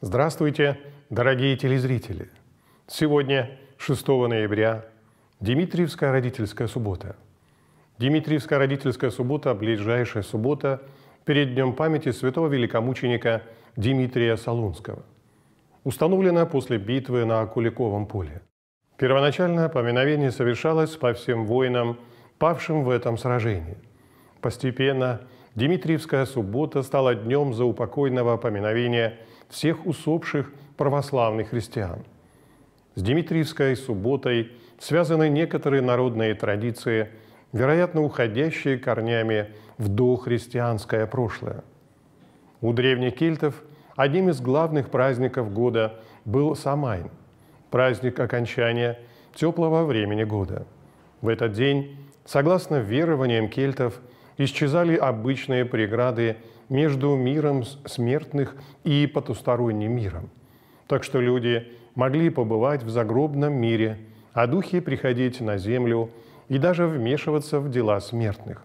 Здравствуйте, дорогие телезрители! Сегодня, 6 ноября, Дмитриевская родительская суббота. Дмитриевская родительская суббота – ближайшая суббота перед Днем памяти святого великомученика Дмитрия Солунского. Установлена после битвы на Куликовом поле. Первоначально поминовение совершалось по всем воинам, павшим в этом сражении. Постепенно Дмитриевская суббота стала днем заупокойного поминовения – всех усопших православных христиан. С Димитриевской субботой связаны некоторые народные традиции, вероятно, уходящие корнями в дохристианское прошлое. У древних кельтов одним из главных праздников года был Самайн – праздник окончания теплого времени года. В этот день, согласно верованиям кельтов, исчезали обычные преграды между миром смертных и потусторонним миром. Так что люди могли побывать в загробном мире, а духи приходить на землю и даже вмешиваться в дела смертных.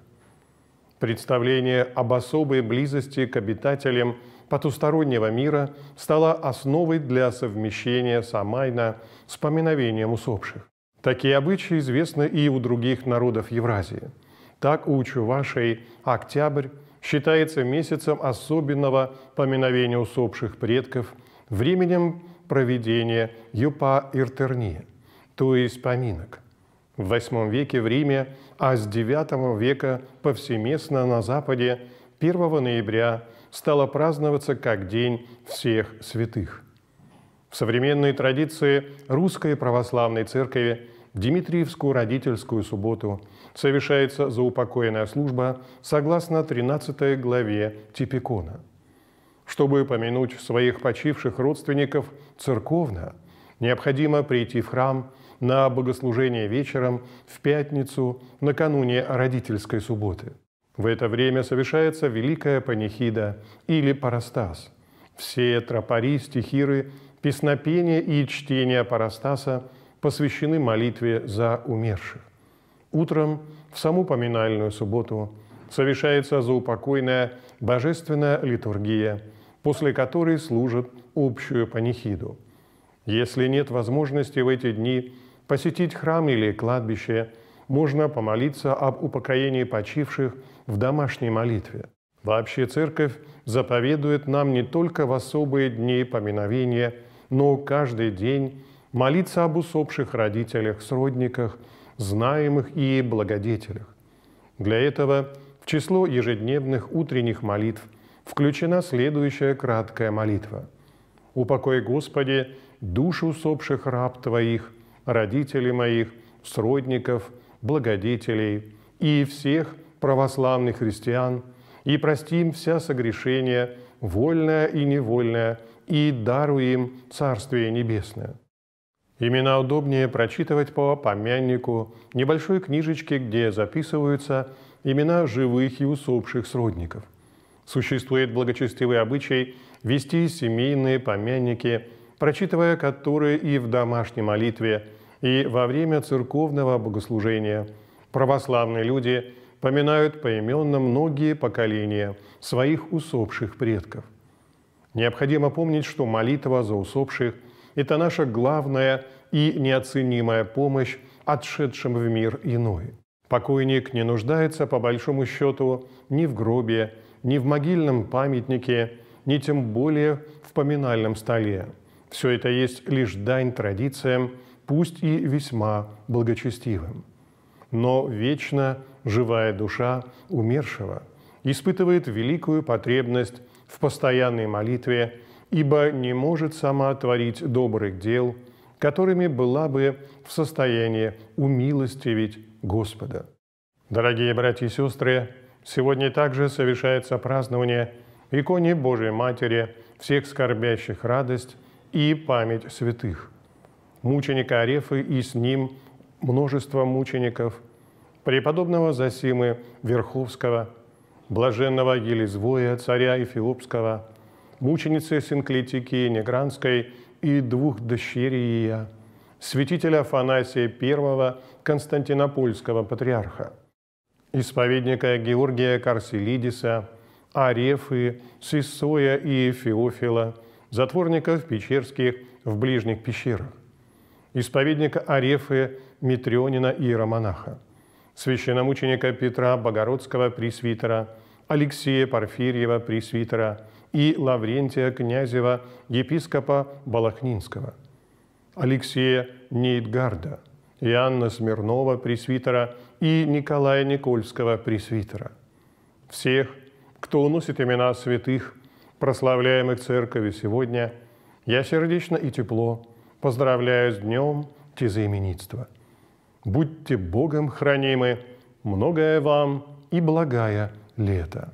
Представление об особой близости к обитателям потустороннего мира стало основой для совмещения Самайна с поминовением усопших. Такие обычаи известны и у других народов Евразии. Так у чувашей октябрь считается месяцем особенного поминовения усопших предков, временем проведения юпа Иртерни, то есть поминок. В VIII веке в Риме, а с IX века повсеместно на Западе 1 ноября стало праздноваться как День всех святых. В современной традиции Русской Православной Церкви – Дмитриевскую родительскую субботу совершается заупокоенная служба согласно 13 главе Типикона. Чтобы помянуть своих почивших родственников церковно, необходимо прийти в храм на богослужение вечером в пятницу накануне родительской субботы. В это время совершается Великая Панихида или Парастас. Все тропари, стихиры, песнопения и чтения Парастаса – посвящены молитве за умерших. Утром в саму поминальную субботу совершается заупокойная божественная литургия, после которой служат общую панихиду. Если нет возможности в эти дни посетить храм или кладбище, можно помолиться об упокоении почивших в домашней молитве. Вообще Церковь заповедует нам не только в особые дни поминовения, но каждый день молиться об усопших родителях, сродниках, знаемых и благодетелях. Для этого в число ежедневных утренних молитв включена следующая краткая молитва. «Упокой, Господи, душ усопших раб Твоих, родителей моих, сродников, благодетелей и всех православных христиан, и прости им вся согрешения, вольное и невольное, и даруем Царствие Небесное. Имена удобнее прочитывать по помяннику, небольшой книжечке, где записываются имена живых и усопших сродников. Существует благочестивый обычай вести семейные помянники, прочитывая которые и в домашней молитве, и во время церковного богослужения. Православные люди поминают поименно многие поколения своих усопших предков. Необходимо помнить, что молитва за усопших – это наша главная и неоценимая помощь отшедшим в мир иной. Покойник не нуждается, по большому счету, ни в гробе, ни в могильном памятнике, ни тем более в поминальном столе. Все это есть лишь дань традициям, пусть и весьма благочестивым. Но вечно живая душа умершего испытывает великую потребность в постоянной молитве ибо не может сама творить добрых дел, которыми была бы в состоянии умилостивить Господа. Дорогие братья и сестры, сегодня также совершается празднование иконе Божией Матери всех скорбящих радость и память святых, мученика Арефы и с ним множество мучеников, преподобного Засимы Верховского, блаженного Елизвоя, царя Эфиопского – мученицы Синклитики Негранской и двух дочерей ее, святителя Афанасия I Константинопольского патриарха, исповедника Георгия Карселидиса, Арефы, Сисоя и Феофила, затворников Печерских в ближних пещерах, исповедника Арефы, Митрионина и Романаха, священномученика Петра Богородского Пресвитера, Алексея Порфирьева Пресвитера – и Лаврентия Князева, епископа Балахнинского, Алексея Нейтгарда, Иоанна Смирнова, пресвитера, и Николая Никольского, пресвитера. Всех, кто уносит имена святых, прославляемых Церковью сегодня, я сердечно и тепло поздравляю с Днем Тезаименитства. Будьте Богом хранимы, многое вам и благая лето.